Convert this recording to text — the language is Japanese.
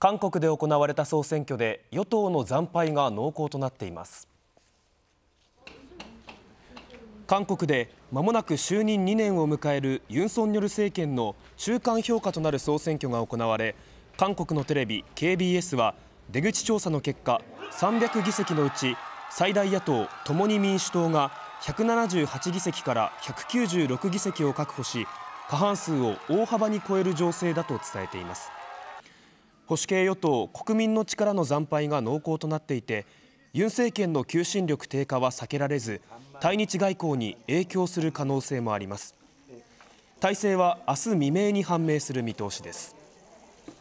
韓国で行われた総選挙で与党の惨敗が濃厚となっています韓国でまもなく就任2年を迎えるユン・ソンニョル政権の中間評価となる総選挙が行われ韓国のテレビ KBS は出口調査の結果300議席のうち最大野党共に民主党が178議席から196議席を確保し過半数を大幅に超える情勢だと伝えています保守系与党・国民の力の惨敗が濃厚となっていてユン政権の求心力低下は避けられず対日外交に影響する可能性もあります体制は明日未明に判明する見通しです